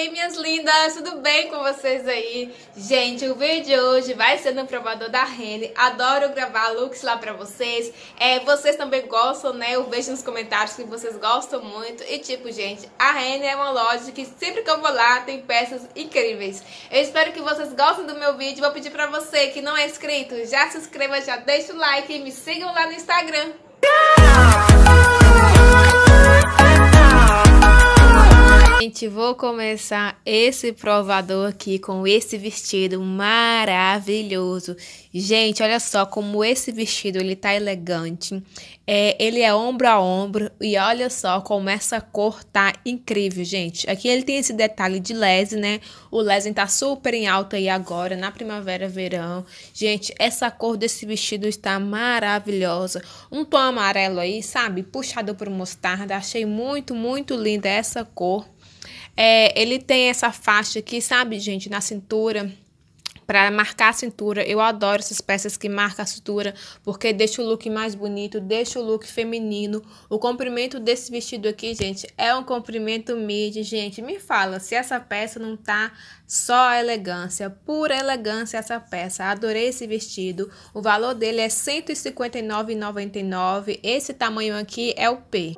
aí, minhas lindas, tudo bem com vocês aí? Gente, o vídeo de hoje vai ser no provador da Rene. Adoro gravar looks lá pra vocês. É, vocês também gostam, né? Eu vejo nos comentários que vocês gostam muito. E tipo, gente, a Rene é uma loja que sempre que eu vou lá tem peças incríveis. Eu espero que vocês gostem do meu vídeo. Vou pedir pra você que não é inscrito, já se inscreva, já deixa o like e me sigam lá no Instagram. Yeah! gente, vou começar esse provador aqui com esse vestido maravilhoso. Gente, olha só como esse vestido ele tá elegante. É, ele é ombro a ombro e olha só como essa cor tá incrível, gente. Aqui ele tem esse detalhe de lese, né? O lesen tá super em alta aí agora, na primavera, verão. Gente, essa cor desse vestido está maravilhosa. Um tom amarelo aí, sabe? Puxado por mostarda. Achei muito, muito linda essa cor. É, ele tem essa faixa aqui, sabe, gente, na cintura, para marcar a cintura. Eu adoro essas peças que marcam a cintura, porque deixa o look mais bonito, deixa o look feminino. O comprimento desse vestido aqui, gente, é um comprimento mid, gente. Me fala se essa peça não tá só elegância, pura elegância essa peça. Adorei esse vestido. O valor dele é R$ 159,99. Esse tamanho aqui é o P.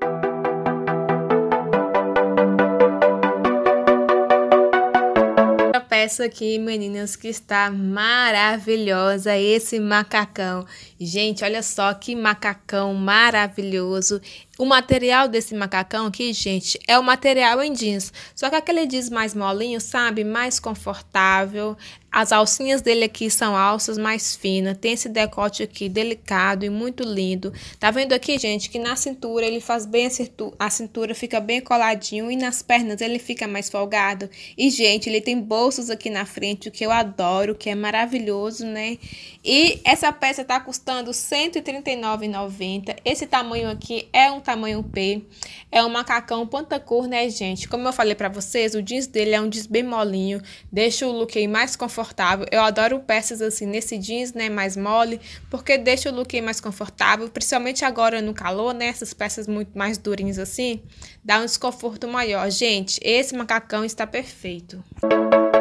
peça aqui, meninas, que está maravilhosa esse macacão. Gente, olha só que macacão maravilhoso. O material desse macacão aqui, gente, é o material em jeans. Só que aquele jeans mais molinho, sabe? Mais confortável. As alcinhas dele aqui são alças mais finas. Tem esse decote aqui delicado e muito lindo. Tá vendo aqui, gente, que na cintura ele faz bem a cintura, a cintura fica bem coladinho. E nas pernas ele fica mais folgado. E, gente, ele tem bolsos aqui na frente, o que eu adoro, que é maravilhoso, né? E essa peça tá custando R$ 139,90. Esse tamanho aqui é um tamanho P. É um macacão pantacor né, gente? Como eu falei pra vocês, o jeans dele é um jeans bem molinho. Deixa o look aí mais confortável. Eu adoro peças assim nesse jeans, né, mais mole. Porque deixa o look aí mais confortável. Principalmente agora no calor, né? Essas peças muito mais durinhas assim. Dá um desconforto maior. Gente, esse macacão está perfeito. Música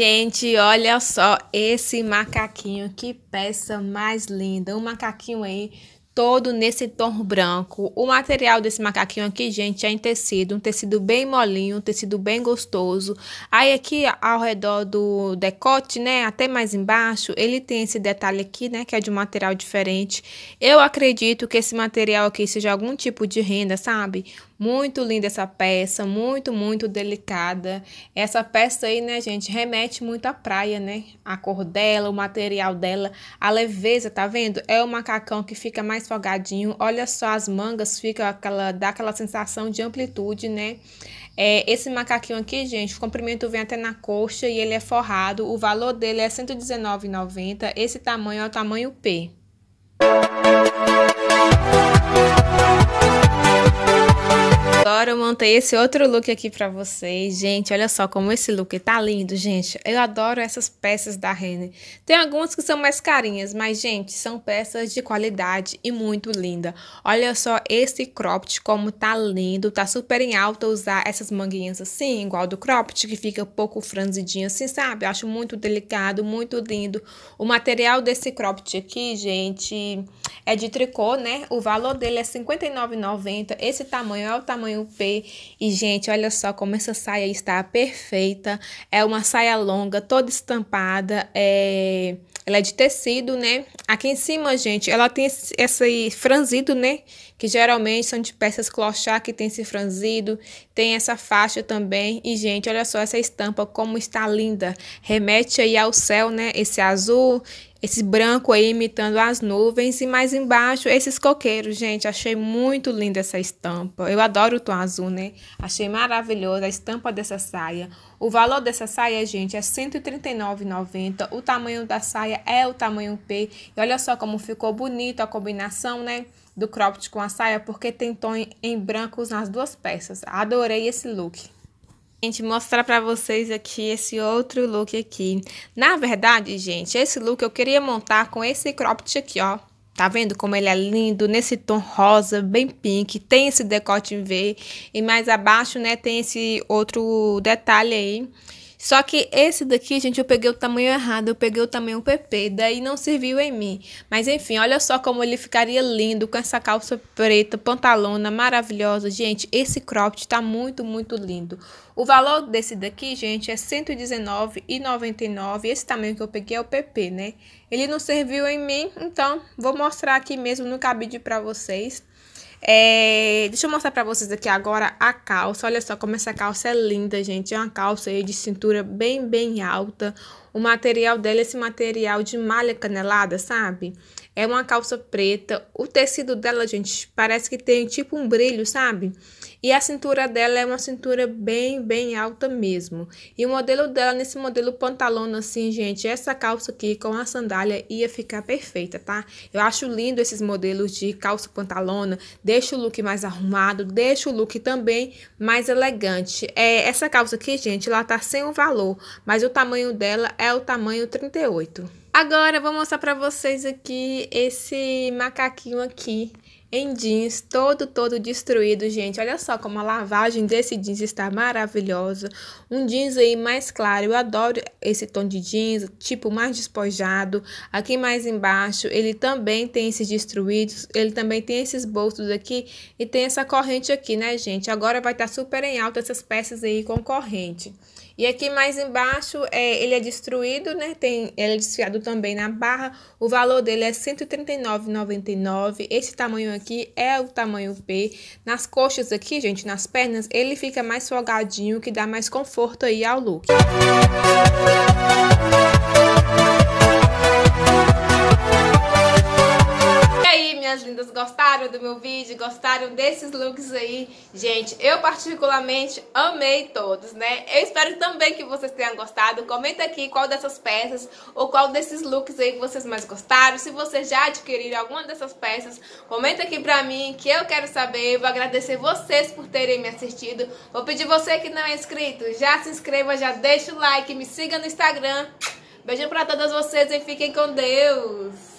Gente, olha só esse macaquinho, que peça mais linda. Um macaquinho aí todo nesse tom branco. O material desse macaquinho aqui, gente, é em tecido, um tecido bem molinho, um tecido bem gostoso. Aí aqui ao redor do decote, né, até mais embaixo, ele tem esse detalhe aqui, né, que é de um material diferente. Eu acredito que esse material aqui seja algum tipo de renda, sabe? Muito linda essa peça, muito, muito delicada. Essa peça aí, né, gente, remete muito à praia, né? A cor dela, o material dela, a leveza, tá vendo? É o macacão que fica mais folgadinho. Olha só, as mangas fica aquela, dá aquela sensação de amplitude, né? É, esse macaquinho aqui, gente, o comprimento vem até na coxa e ele é forrado. O valor dele é R$ 119,90. Esse tamanho é o tamanho P. montei esse outro look aqui pra vocês. Gente, olha só como esse look tá lindo, gente. Eu adoro essas peças da Renner. Tem algumas que são mais carinhas, mas, gente, são peças de qualidade e muito linda. Olha só esse cropped como tá lindo. Tá super em alta usar essas manguinhas assim, igual do cropped, que fica um pouco franzidinho assim, sabe? Eu acho muito delicado, muito lindo. O material desse cropped aqui, gente é de tricô, né? O valor dele é R$ 59,90. Esse tamanho é o tamanho P. E, gente, olha só como essa saia está perfeita. É uma saia longa, toda estampada. É... Ela é de tecido, né? Aqui em cima, gente, ela tem esse, esse franzido, né? Que geralmente são de peças clochá que tem esse franzido. Tem essa faixa também. E, gente, olha só essa estampa, como está linda. Remete aí ao céu, né? Esse azul esse branco aí imitando as nuvens e mais embaixo esses coqueiros, gente, achei muito linda essa estampa. Eu adoro o tom azul, né? Achei maravilhosa a estampa dessa saia. O valor dessa saia, gente, é R$ 139,90. O tamanho da saia é o tamanho P. E olha só como ficou bonito a combinação, né? Do cropped com a saia, porque tem tom em brancos nas duas peças. Adorei esse look. Gente, mostrar para vocês aqui esse outro look aqui. Na verdade, gente, esse look eu queria montar com esse cropped aqui, ó. Tá vendo como ele é lindo? Nesse tom rosa, bem pink. Tem esse decote em V. E mais abaixo, né, tem esse outro detalhe aí só que esse daqui, gente, eu peguei o tamanho errado, eu peguei o tamanho PP, daí não serviu em mim. Mas enfim, olha só como ele ficaria lindo com essa calça preta, pantalona maravilhosa. Gente, esse cropped tá muito, muito lindo. O valor desse daqui, gente, é R$119,99. Esse tamanho que eu peguei é o PP, né? Ele não serviu em mim, então vou mostrar aqui mesmo no cabide para vocês. É, deixa eu mostrar pra vocês aqui agora a calça. Olha só como essa calça é linda, gente. É uma calça aí de cintura bem, bem alta. O material dela é esse material de malha canelada, sabe? É uma calça preta. O tecido dela, gente, parece que tem tipo um brilho, sabe? E a cintura dela é uma cintura bem, bem alta mesmo. E o modelo dela, nesse modelo pantalona assim, gente, essa calça aqui com a sandália ia ficar perfeita, tá? Eu acho lindo esses modelos de calça pantalona, deixa o look mais arrumado, deixa o look também mais elegante. É, essa calça aqui, gente, ela tá sem o valor, mas o tamanho dela é o tamanho 38. Agora, vou mostrar pra vocês aqui esse macaquinho aqui em jeans todo, todo destruído, gente. Olha só como a lavagem desse jeans está maravilhosa. Um jeans aí mais claro, eu adoro esse tom de jeans, tipo mais despojado. Aqui mais embaixo, ele também tem esses destruídos, ele também tem esses bolsos aqui e tem essa corrente aqui, né, gente? Agora vai estar tá super em alta essas peças aí com corrente. E aqui mais embaixo, é, ele é destruído, né? Tem, ele é desfiado também na barra. O valor dele é R$ 139,99. Esse tamanho aqui é o tamanho P. Nas coxas aqui, gente, nas pernas, ele fica mais folgadinho, que dá mais conforto aí ao look. Música minhas lindas, gostaram do meu vídeo? Gostaram desses looks aí? Gente, eu particularmente amei todos, né? Eu espero também que vocês tenham gostado. Comenta aqui qual dessas peças ou qual desses looks aí vocês mais gostaram. Se vocês já adquiriram alguma dessas peças, comenta aqui pra mim que eu quero saber. Eu vou agradecer vocês por terem me assistido. Vou pedir você que não é inscrito, já se inscreva, já deixa o like, me siga no Instagram. Beijo pra todas vocês e fiquem com Deus!